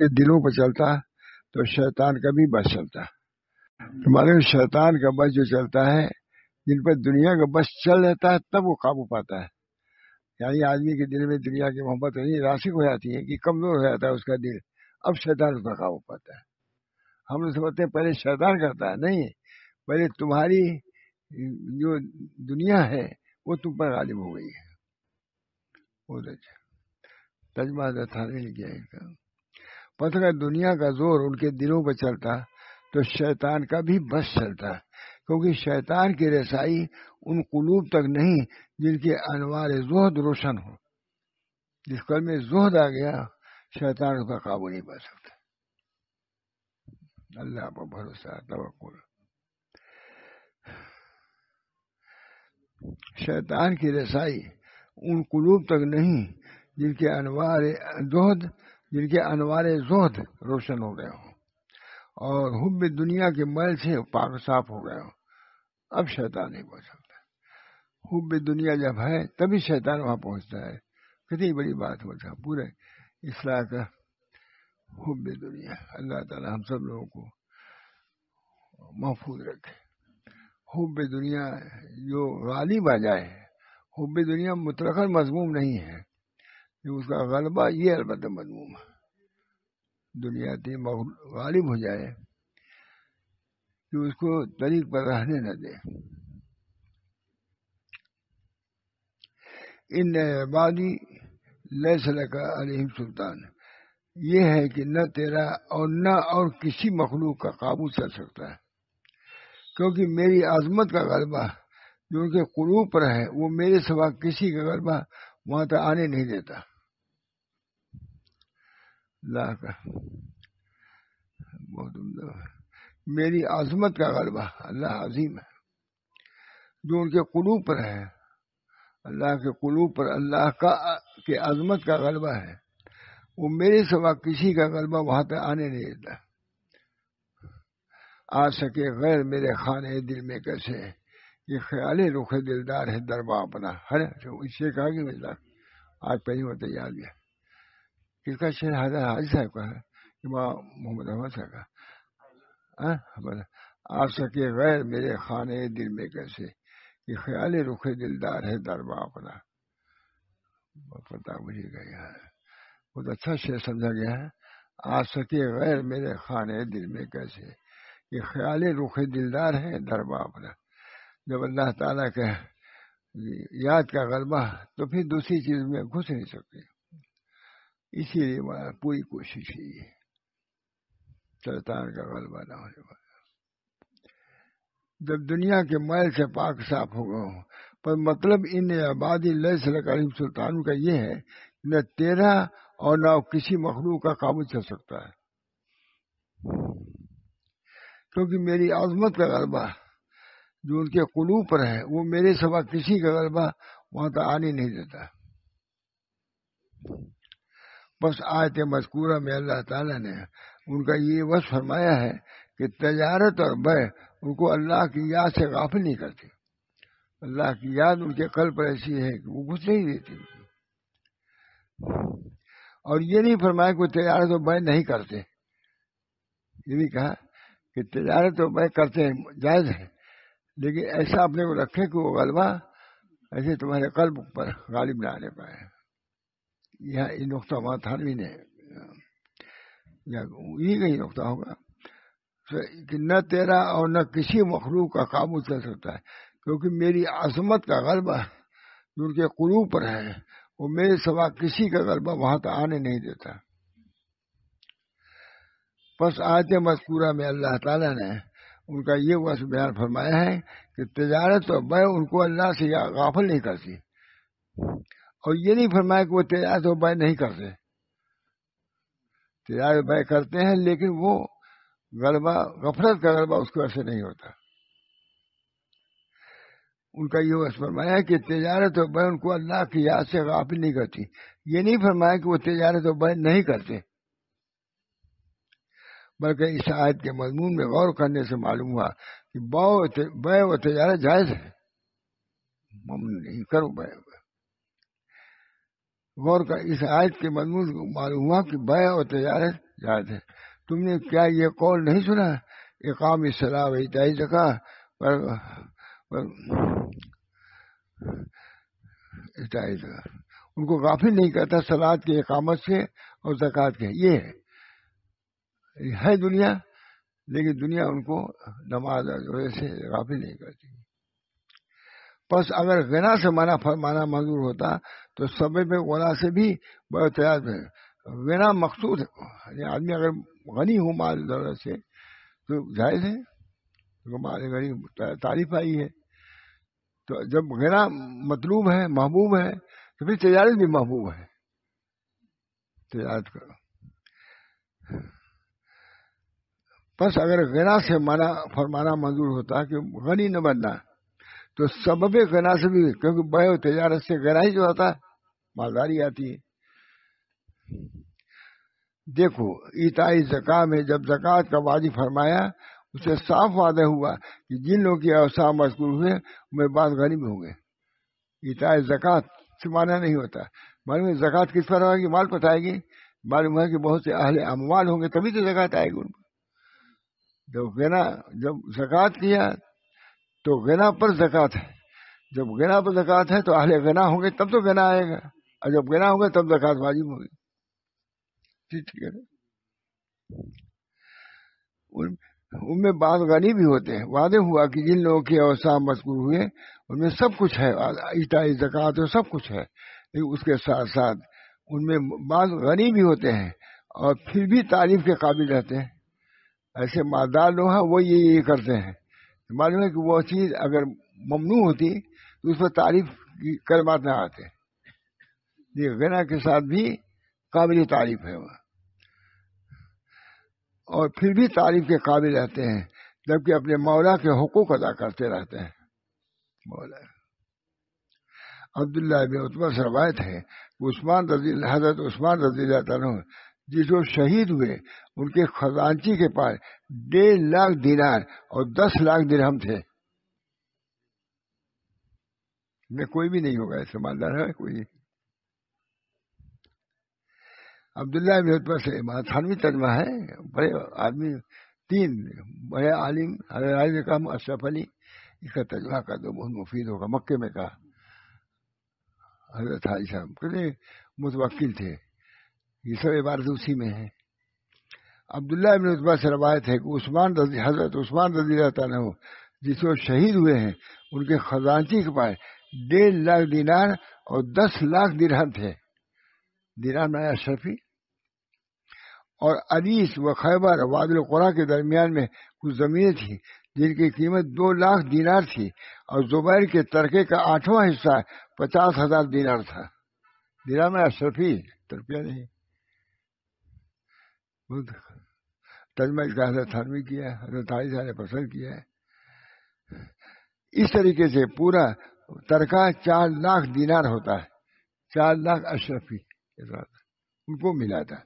کے دلوں پہ چلتا تو شیطان کا بھی بس چلتا تمہارے شیطان کا بس جو چلتا ہے جن پر دنیا کا بس چل رہتا ہے تب وہ قابو پاتا ہے یعنی آدمی کے دل میں دنیا کی محبت ہوئی راسک ہو جاتی ہے کہ کمزور ہو جاتا ہے اس کا دل اب شیطان اس پر قابو پاتا ہے ہم لوگ سمجھتے ہیں پہلے شیطان کرتا ہے نہیں پہلے تمہاری جو دنیا ہے وہ تم پر غالب ہو گئی ہے بہت اچھا تجمہ تھا نہیں لکھا پتہ ہے دنیا کا زور ان کے دلوں پہ چلتا تو شیطان کا بھی بس چلتا کیونکہ شیطان کی رسائی ان قلوب تک نہیں جن کے انوار زہد روشن ہو جس کل میں زہد آ گیا شیطان کا قابو نہیں پا سکتا اللہ پر بھروسہ توکل شیطان کی رسائی ان قلوب تک نہیں جن کے انوار زہد جن کے انوار زہد روشن ہو گئے ہوں اور حب دنیا کے مل سے پاک صاف ہو گئے ہوں اب شیطان نہیں پہنچ سکتا حب دنیا جب ہے تبھی شیطان وہاں پہنچتا ہے کتنی بڑی بات ہو جا پورے اصلاح کا حب دنیا اللہ تعالیٰ ہم سب لوگوں کو محفوظ رکھے حب دنیا جو غالب آ جائے حب دنیا مطلق مضموم نہیں ہے اس کا غلبہ یہ البتہ مضموم دنیاتی غالب ہو جائے کہ اس کو طریق پر رہنے نہ دے ان آبادی کا علیہم سلطان یہ ہے کہ نہ تیرا اور نہ اور کسی مخلوق کا قابو چل سکتا ہے کیونکہ میری عظمت کا غلبہ جو ان کے قروب پر ہے وہ میرے سوا کسی کا غلبہ وہاں تک آنے نہیں دیتا اللہ کا بہت عمدہ میری عظمت کا غلبہ اللہ عظیم ہے جو ان کے قلوب پر ہے اللہ کے قلوب پر اللہ کا کے عظمت کا غلبہ ہے وہ میرے سوا کسی کا غلبہ وہاں پہ آنے نہیں دیتا آ سکے غیر میرے خانے دل میں کیسے یہ خیال رخ دلدار ہے دربا اپنا اس سے کہا کہ آج پہلی باتیں یاد ہے کا حضرت حاجی صاحب کا ہے امام محمد احمد صاحب کا آپ سکے غیر میرے خانے دل میں کیسے یہ خیال رخ دلدار ہے دربا اپنا پتا گیا ہے بہت اچھا شیر سمجھا گیا ہے آپ سکے غیر میرے خانے دل میں کیسے یہ خیال رخ دلدار ہے دربا اپنا جب اللہ تعالیٰ کا یاد کا غلبہ تو پھر دوسری چیز میں گھس نہیں سکتی اسی لیے پوری کوشش کی ہے سرطان کا غلبہ نہ ہونے والا جب دنیا کے محل سے پاک صاف ہو گئے آبادی سلطان کا یہ ہے نہ تیرا اور نہ کسی مخلوق کا قابو چل سکتا ہے کیونکہ میری عظمت کا غلبہ جو ان کے قلو پر ہے وہ میرے سوا کسی کا غلبہ وہاں تو آنے نہیں دیتا بس آیت مذکورہ میں اللہ تعالیٰ نے ان کا یہ وصف فرمایا ہے کہ تجارت اور بے ان کو اللہ کی یاد سے غافل نہیں کرتی اللہ کی یاد ان کے قلب پر ایسی ہے کہ وہ کچھ نہیں دیتی اور یہ نہیں فرمایا کہ تجارت اور بے نہیں کرتے یہ بھی کہا کہ تجارت اور بے کرتے ہیں جائز ہے لیکن ایسا اپنے کو رکھے کہ وہ غلبہ ایسے تمہارے قلب پر غالب نہ آنے پائے یا یہ نقطہ وہاں تھا بھی یا یہ کہیں نقطہ ہوگا کہ نہ تیرا اور نہ کسی مخلوق کا قابو چل سکتا ہے کیونکہ میری عظمت کا غلبہ جو ان کے قلوب پر ہے وہ میرے سوا کسی کا غلبہ وہاں تو آنے نہیں دیتا بس آج مذکورہ میں اللہ تعالیٰ نے ان کا یہ وقت بیان فرمایا ہے کہ تجارت اور میں ان کو اللہ سے غافل نہیں کرتی اور یہ نہیں فرمایا کہ وہ تجارت و بے نہیں کرتے تجارت کرتے ہیں لیکن وہ غلبہ غفلت کا غلبہ اس کو ایسے نہیں ہوتا ان کا یہ فرمایا کہ تجارت و بے ان کو اللہ کی یاد سے غافل نہیں کرتی یہ نہیں فرمایا کہ وہ تجارت و بہ نہیں کرتے بلکہ اس آیت کے مضمون میں غور کرنے سے معلوم ہوا کہ بے و تجارت جائز ہے نہیں کرو غور کا اس آیت کے مضمون کو معلوم ہوا کہ بے اور تجارت جائز ہے تم نے کیا یہ قول نہیں سنا اقام صلاح و اتائی اتائی زکا ان کو غافل نہیں کہتا سلاد کے اقامت سے اور زکوٰۃ کے یہ ہے ہے دنیا لیکن دنیا ان کو نماز اور جو ہے غافل نہیں کرتی پس اگر غنا سے مانا فرمانا منظور ہوتا تو سب میں غنا سے بھی بحتیاط ہے غنا مقصود یعنی آدمی اگر غنی ہو مال دولت سے تو جائز ہے مال غنی تعریف آئی ہے تو جب غنا مطلوب ہے محبوب ہے تو پھر تجارت بھی محبوب ہے تجارت کرو بس اگر غنا سے مانا فرمانا منظور ہوتا کہ غنی نہ بننا تو سبب سے بھی بے و تجارت سے ہی جو آتا مالداری آتی ہے دیکھو اتائی زکا میں جب زکوٰۃ کا واضح فرمایا اسے صاف وعدہ ہوا کہ جن لوگوں اوسا مشغول ہوئے میں بعض غریب ہوں گے اتا زکات سے مانا نہیں ہوتا معلوم زکات کس پر ہوگی مال پتہ آئے گی معلوم ہے کہ بہت سے اہل اموال ہوں گے تبھی تو زکات آئے گی ان جب گنا جب زکوٰۃ کیا تو گنا پر زکات ہے جب گنا پر زکات ہے تو اہل گنا ہوں گے تب تو گنا آئے گا اور جب گنا گے تب زکات واجب ہوگی جی، ان میں بعض غنی بھی ہوتے ہیں وعدے ہوا کہ جن لوگوں کے اوسا مذکور ہوئے ان میں سب کچھ ہے اٹائی زکات ہے سب کچھ ہے لیکن اس کے ساتھ ساتھ ان میں بعض غنی بھی ہوتے ہیں اور پھر بھی تعریف کے قابل رہتے ہیں ایسے مادار لوگ ہیں وہ یہ یہ کرتے ہیں معلوم ہے کہ وہ چیز اگر ممنوع ہوتی تو اس پر تعریف کی کلمات نہ آتے غنا کے ساتھ بھی قابل تعریف ہے اور پھر بھی تعریف کے قابل رہتے ہیں جبکہ اپنے مولا کے حقوق ادا کرتے رہتے ہیں مولا عبداللہ بن اللہ سے روایت ہے عثمان رضی حضرت عثمان رضی اللہ تعالیٰ جی، جو شہید ہوئے ان کے خزانچی کے پاس ڈیڑھ لاکھ دینار اور دس لاکھ درہم تھے میں کوئی بھی نہیں ہوگا ایسے مالدار ہے ہاں، کوئی عبداللہ سے تجمہ ہے بڑے آدمی تین بڑے عالم حضرت کام اشرف علی اس کا تجمہ کر دو بہت مفید ہوگا مکے میں کہا صاحب متوقع تھے یہ سب عبارت اسی میں ہے عبداللہ ابن عطب سے روایت ہے کہ عثمان رضی حضرت عثمان رضی اللہ تعالیٰ ہو جس وہ شہید ہوئے ہیں ان کے خزانچی کے پاس ڈیڑھ لاکھ دینار اور دس لاکھ درہم تھے نایا شرفی اور عریس و خیبر واد القرا کے درمیان میں کچھ زمینیں تھیں جن کی قیمت دو لاکھ دینار تھی اور زبیر کے ترکے کا آٹھواں حصہ پچاس ہزار دینار تھا میں اشرفی ترکیہ نہیں تجمہ نے پسند کیا ہے اس طریقے سے پورا ترکا چار لاکھ دینار ہوتا ہے چار لاکھ اشرفی ان کو ملا تھا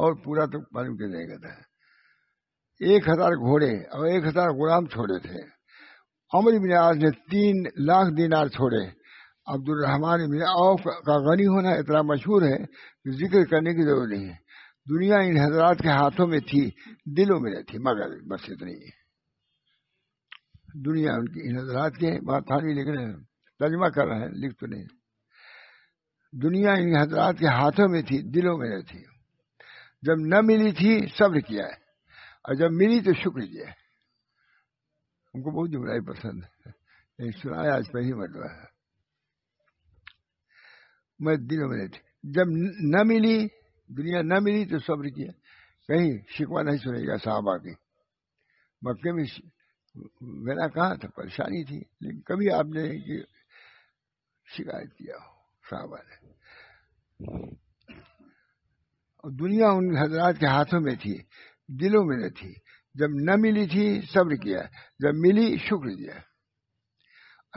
اور پورا تو معلوم تھا ایک ہزار گھوڑے اور ایک ہزار غلام چھوڑے تھے عمر بن آج نے تین لاکھ دینار چھوڑے عبد الرحمان اتنا مشہور ہے کہ ذکر کرنے کی ضرورت نہیں ہے دنیا ان حضرات کے ہاتھوں میں تھی دلوں میں رہتی مگر بس اتنی دنیا ان کی ان حضرات کے باتیں لکھ رہے ہیں ترجمہ کر رہے ہیں لکھ تو نہیں دنیا ان حضرات کے ہاتھوں میں تھی دلوں میں رہتی جب نہ ملی تھی صبر کیا ہے اور جب ملی تو شکر کیا ہے ہم کو بہت جملہ پسند ہے سنا آج پہلی مرتبہ ہے میں دلوں میں رہتی جب نہ ملی دنیا نہ ملی تو صبر کیا کہیں شکوا نہیں سنے گا صحابہ کی مکے میں ش... میرا کہاں تھا پریشانی تھی لیکن کبھی آپ نے کی شکایت کیا ہو صحابہ نے اور دنیا ان حضرات کے ہاتھوں میں تھی دلوں میں نہ تھی جب نہ ملی تھی صبر کیا جب ملی شکر دیا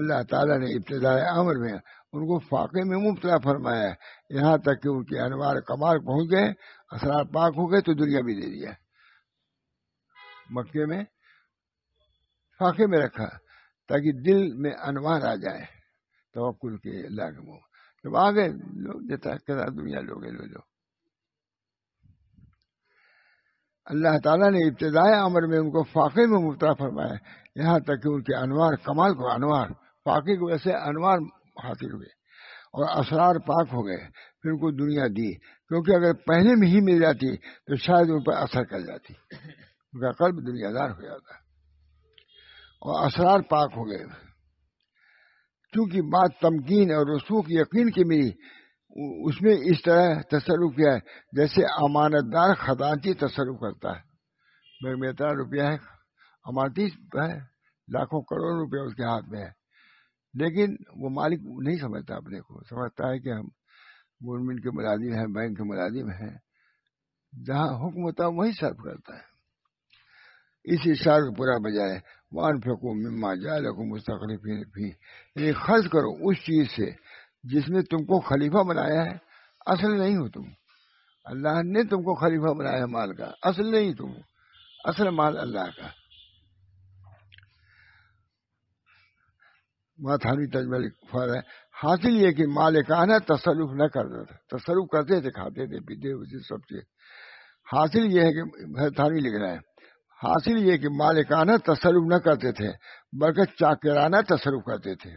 اللہ تعالیٰ نے ابتدائے عمر میں ان کو فاقے میں مبتلا فرمایا ہے یہاں تک کہ ان کے انوار کمال پہنچ گئے اسرار پاک ہو گئے تو دنیا بھی دے دیا مکے میں فاقے میں رکھا تاکہ دل میں انوار آ جائے توکل کے اللہ کے منہ جب آ گئے لوگ دیتا کہتا دنیا لوگ لو لو اللہ تعالیٰ نے ابتدائی عمر میں ان کو فاقے میں مبتلا فرمایا یہاں تک کہ ان کے انوار کمال کو انوار فاقے کو ویسے انوار حاصل ہوئے اور اسرار پاک ہو گئے پھر ان کو دنیا دی کیونکہ اگر پہلے میں ہی مل جاتی تو شاید ان پر اثر کر جاتی ان کا قلب دنیا دار ہو جاتا اور اسرار پاک ہو گئے چونکہ بات تمکین اور رسوخ یقین کی ملی اس میں اس طرح تصرف کیا ہے جیسے امانت دار خدانتی تصرف کرتا ہے میرے میں اتنا روپیہ ہے امانتی ہے لاکھوں کروڑ روپیہ اس کے ہاتھ میں ہے لیکن وہ مالک نہیں سمجھتا اپنے کو سمجھتا ہے کہ ہم گورنمنٹ کے ملازم ہیں بینک کے ملازم ہیں جہاں حکم ہوتا ہے وہی صرف کرتا ہے اس اشار کو پورا بجائے مان پھکو جا جالک مستقل خرچ کرو اس چیز سے جس نے تم کو خلیفہ بنایا ہے اصل نہیں ہو تم اللہ نے تم کو خلیفہ بنایا ہے مال کا اصل نہیں تم اصل مال اللہ کا ماتھامی تجمہ لکھا ہے حاصل یہ کہ مالکان تصرف نہ کرتے تصرف کرتے تھے کھاتے تھے پیتے سب چیز حاصل یہ ہے کہ لکھ حاصل یہ کہ مالکانہ تصرف نہ کرتے تھے بلکہ چاکرانہ تصرف کرتے تھے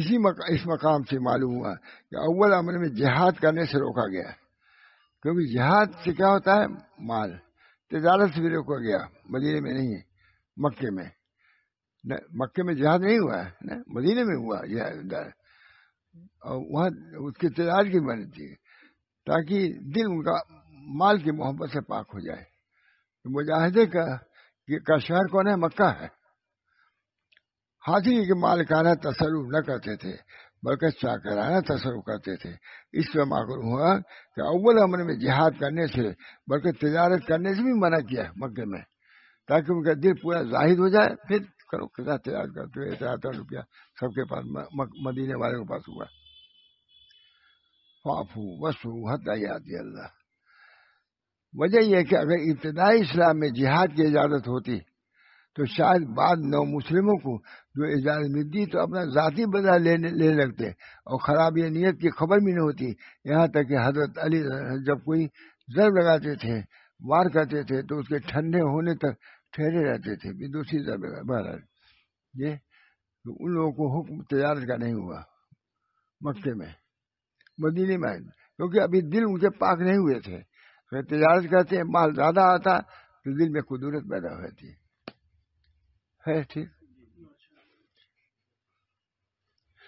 اسی مقام, اس مقام سے معلوم ہوا کہ اول عمل میں جہاد کرنے سے روکا گیا ہے کیونکہ جہاد سے کیا ہوتا ہے مال تجارت سے مدینے میں نہیں مکے میں مکے میں جہاد نہیں ہوا ہے مدینے میں ہوا اور وہاں اس کی تجارت کی بنی تھی تاکہ دل ان کا مال کی محبت سے پاک ہو جائے مجاہدے کا کا شہر کون ہے مکہ ہے حاضری مال مالکانہ تصرف نہ کرتے تھے بلکہ چاکرانہ تصرف کرتے تھے اس میں معقول ہوا کہ اول عمر میں جہاد کرنے سے بلکہ تجارت کرنے سے بھی منع کیا مکے میں تاکہ ان کا دل پورا ظاہر ہو جائے پھر کرو کتنا تجارت کرتے ہوئے روپیہ سب کے پاس مدینے والے کے پاس ہوا فافو وسو حت یادی اللہ وجہ یہ کہ اگر ابتدائی اسلام میں جہاد کی اجازت ہوتی تو شاید بعد نو مسلموں کو جو اجازت مل دی تو اپنا ذاتی بدلہ لینے لگتے اور خراب یہ نیت کی خبر بھی نہیں ہوتی یہاں تک کہ حضرت علی جب کوئی ضرب لگاتے تھے وار کرتے تھے تو اس کے ٹھنڈے ہونے تک ٹھہرے رہتے تھے بھی دوسری ضرب یہ تو ان لوگوں کو حکم تجارت کا نہیں ہوا مکے میں مدینے میں کیونکہ ابھی دل ان کے پاک نہیں ہوئے تھے تجارت کرتے ہیں مال زیادہ آتا تو دل میں قدرت پیدا ہوتی ہے competitive